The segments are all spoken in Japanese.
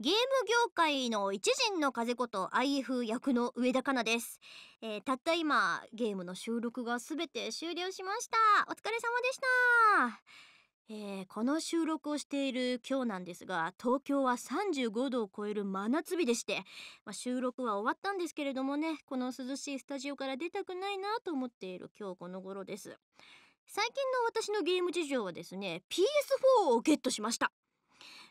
ゲーム業界の一陣の風こと IF 役の上田かなです、えー、たった今ゲームの収録がすべて終了しましたお疲れ様でした、えー、この収録をしている今日なんですが東京は35度を超える真夏日でして、まあ、収録は終わったんですけれどもねこの涼しいスタジオから出たくないなと思っている今日この頃です最近の私のゲーム事情はですね PS4 をゲットしました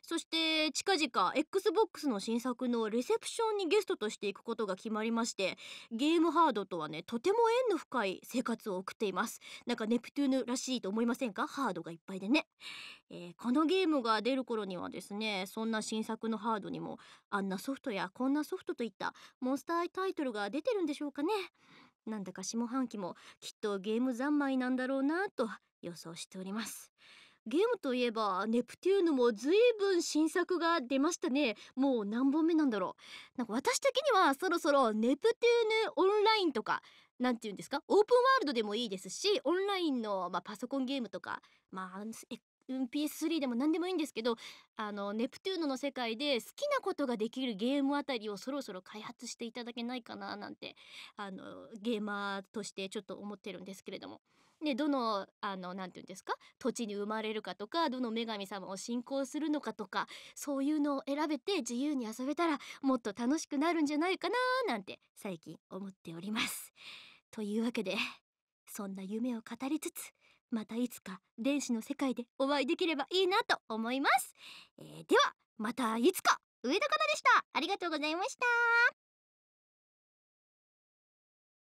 そして近々 XBOX の新作のレセプションにゲストとしていくことが決まりましてゲームハードとはねとても縁の深い生活を送っていますなんかネプトゥーヌらしいと思いませんかハードがいっぱいでね、えー、このゲームが出る頃にはですねそんな新作のハードにもあんなソフトやこんなソフトといったモンスタータイトルが出てるんでしょうかねなんだか下半期もきっとゲーム三昧なんだろうなと予想しておりますゲームといえばネプテューヌも随分新作が出ましたねもう何本目なんだろうなんか私的にはそろそろネプテューヌオンラインとか何て言うんですかオープンワールドでもいいですしオンラインの、まあ、パソコンゲームとかまあ PS3 でも何でもいいんですけどあのネプテューヌの世界で好きなことができるゲームあたりをそろそろ開発していただけないかななんてあのゲーマーとしてちょっと思ってるんですけれどもでどのあのなて言うんですか土地に生まれるかとかどの女神様を信仰するのかとかそういうのを選べて自由に遊べたらもっと楽しくなるんじゃないかななんて最近思っております。というわけでそんな夢を語りつつまたいつか電子の世界でお会いできればいいなと思います。えー、ではまたいつか上田かなでしたありがとうございました